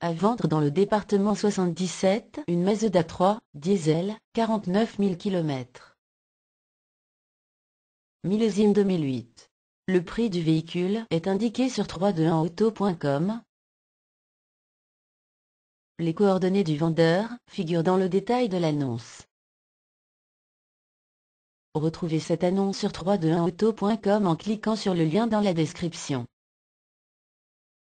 À vendre dans le département 77, une Mazda 3, diesel, 49 000 km. Millésime 2008. Le prix du véhicule est indiqué sur 321auto.com. Les coordonnées du vendeur figurent dans le détail de l'annonce. Retrouvez cette annonce sur 321auto.com en cliquant sur le lien dans la description.